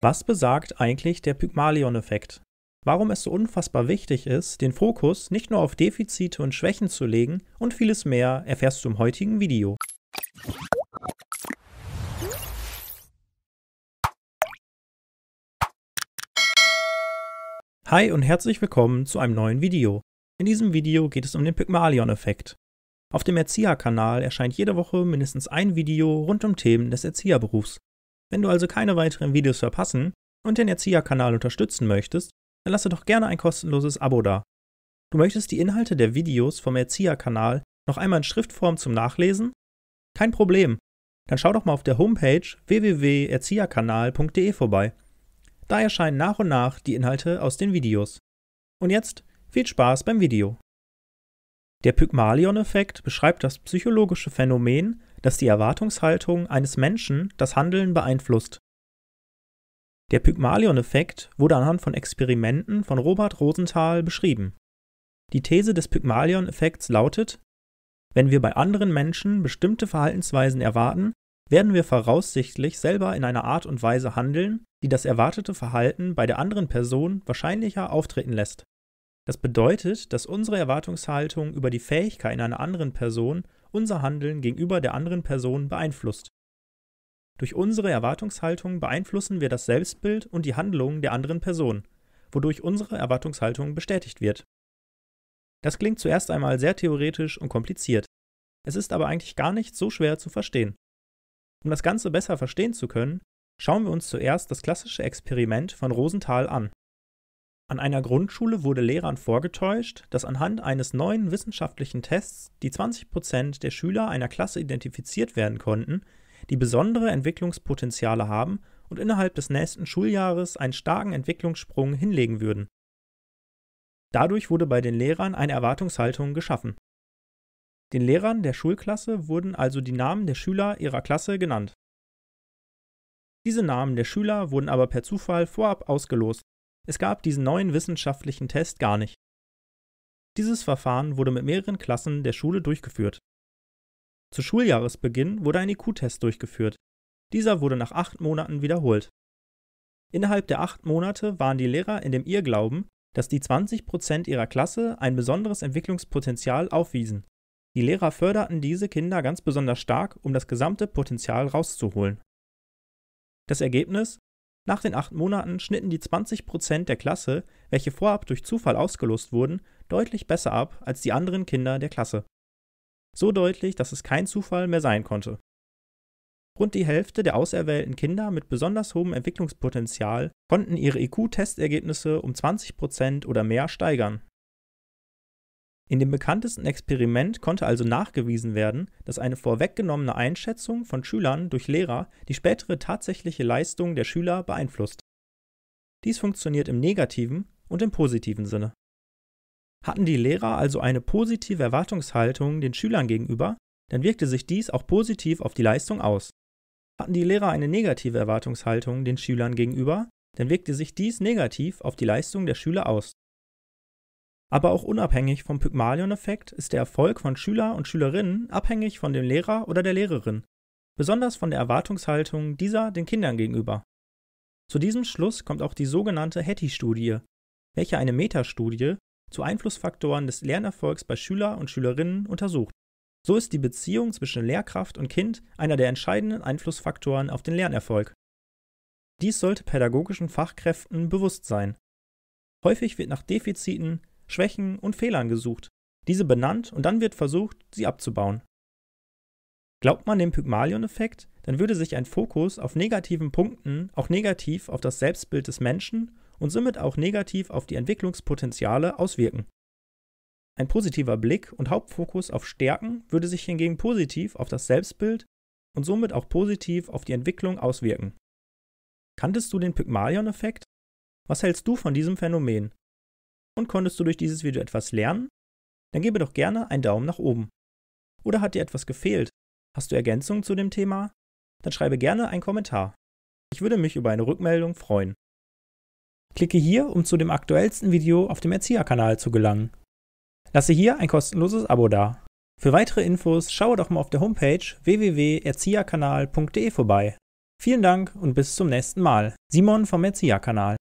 Was besagt eigentlich der Pygmalion-Effekt? Warum es so unfassbar wichtig ist, den Fokus nicht nur auf Defizite und Schwächen zu legen und vieles mehr erfährst du im heutigen Video. Hi und herzlich willkommen zu einem neuen Video. In diesem Video geht es um den Pygmalion-Effekt. Auf dem Erzieherkanal erscheint jede Woche mindestens ein Video rund um Themen des Erzieherberufs. Wenn du also keine weiteren Videos verpassen und den Erzieherkanal unterstützen möchtest, dann lasse doch gerne ein kostenloses Abo da. Du möchtest die Inhalte der Videos vom Erzieherkanal noch einmal in Schriftform zum Nachlesen? Kein Problem. Dann schau doch mal auf der Homepage www.erzieherkanal.de vorbei. Da erscheinen nach und nach die Inhalte aus den Videos. Und jetzt viel Spaß beim Video. Der Pygmalion-Effekt beschreibt das psychologische Phänomen, dass die Erwartungshaltung eines Menschen das Handeln beeinflusst. Der Pygmalion-Effekt wurde anhand von Experimenten von Robert Rosenthal beschrieben. Die These des Pygmalion-Effekts lautet, wenn wir bei anderen Menschen bestimmte Verhaltensweisen erwarten, werden wir voraussichtlich selber in einer Art und Weise handeln, die das erwartete Verhalten bei der anderen Person wahrscheinlicher auftreten lässt das bedeutet, dass unsere Erwartungshaltung über die Fähigkeit in einer anderen Person unser Handeln gegenüber der anderen Person beeinflusst. Durch unsere Erwartungshaltung beeinflussen wir das Selbstbild und die Handlungen der anderen Person, wodurch unsere Erwartungshaltung bestätigt wird. Das klingt zuerst einmal sehr theoretisch und kompliziert. Es ist aber eigentlich gar nicht so schwer zu verstehen. Um das Ganze besser verstehen zu können, schauen wir uns zuerst das klassische Experiment von Rosenthal an. An einer Grundschule wurde Lehrern vorgetäuscht, dass anhand eines neuen wissenschaftlichen Tests die 20 der Schüler einer Klasse identifiziert werden konnten, die besondere Entwicklungspotenziale haben und innerhalb des nächsten Schuljahres einen starken Entwicklungssprung hinlegen würden. Dadurch wurde bei den Lehrern eine Erwartungshaltung geschaffen. Den Lehrern der Schulklasse wurden also die Namen der Schüler ihrer Klasse genannt. Diese Namen der Schüler wurden aber per Zufall vorab ausgelost es gab diesen neuen wissenschaftlichen Test gar nicht. Dieses Verfahren wurde mit mehreren Klassen der Schule durchgeführt. Zu Schuljahresbeginn wurde ein IQ-Test durchgeführt. Dieser wurde nach acht Monaten wiederholt. Innerhalb der acht Monate waren die Lehrer in dem Irrglauben, dass die 20% ihrer Klasse ein besonderes Entwicklungspotenzial aufwiesen. Die Lehrer förderten diese Kinder ganz besonders stark, um das gesamte Potenzial rauszuholen. Das Ergebnis nach den acht Monaten schnitten die 20% der Klasse, welche vorab durch Zufall ausgelost wurden, deutlich besser ab als die anderen Kinder der Klasse. So deutlich, dass es kein Zufall mehr sein konnte. Rund die Hälfte der auserwählten Kinder mit besonders hohem Entwicklungspotenzial konnten ihre IQ-Testergebnisse um 20% oder mehr steigern in dem bekanntesten Experiment konnte also nachgewiesen werden, dass eine vorweggenommene Einschätzung von Schülern durch Lehrer die spätere tatsächliche Leistung der Schüler beeinflusst. Dies funktioniert im negativen und im positiven Sinne. Hatten die Lehrer also eine positive Erwartungshaltung den Schülern gegenüber, dann wirkte sich dies auch positiv auf die Leistung aus. Hatten die Lehrer eine negative Erwartungshaltung den Schülern gegenüber, dann wirkte sich dies negativ auf die Leistung der Schüler aus. Aber auch unabhängig vom Pygmalion-Effekt ist der Erfolg von Schüler und Schülerinnen abhängig von dem Lehrer oder der Lehrerin, besonders von der Erwartungshaltung dieser den Kindern gegenüber. Zu diesem Schluss kommt auch die sogenannte Hattie-Studie, welche eine Metastudie zu Einflussfaktoren des Lernerfolgs bei Schüler und Schülerinnen untersucht. So ist die Beziehung zwischen Lehrkraft und Kind einer der entscheidenden Einflussfaktoren auf den Lernerfolg. Dies sollte pädagogischen Fachkräften bewusst sein. Häufig wird nach Defiziten Schwächen und Fehlern gesucht, diese benannt und dann wird versucht, sie abzubauen. Glaubt man dem Pygmalion-Effekt, dann würde sich ein Fokus auf negativen Punkten auch negativ auf das Selbstbild des Menschen und somit auch negativ auf die Entwicklungspotenziale auswirken. Ein positiver Blick und Hauptfokus auf Stärken würde sich hingegen positiv auf das Selbstbild und somit auch positiv auf die Entwicklung auswirken. Kanntest du den Pygmalion-Effekt? Was hältst du von diesem Phänomen? und konntest du durch dieses Video etwas lernen? Dann gebe doch gerne einen Daumen nach oben. Oder hat dir etwas gefehlt? Hast du Ergänzungen zu dem Thema? Dann schreibe gerne einen Kommentar. Ich würde mich über eine Rückmeldung freuen. Klicke hier, um zu dem aktuellsten Video auf dem Erzieherkanal zu gelangen. Lasse hier ein kostenloses Abo da. Für weitere Infos schaue doch mal auf der Homepage www.erzieherkanal.de vorbei. Vielen Dank und bis zum nächsten Mal. Simon vom Erzieherkanal.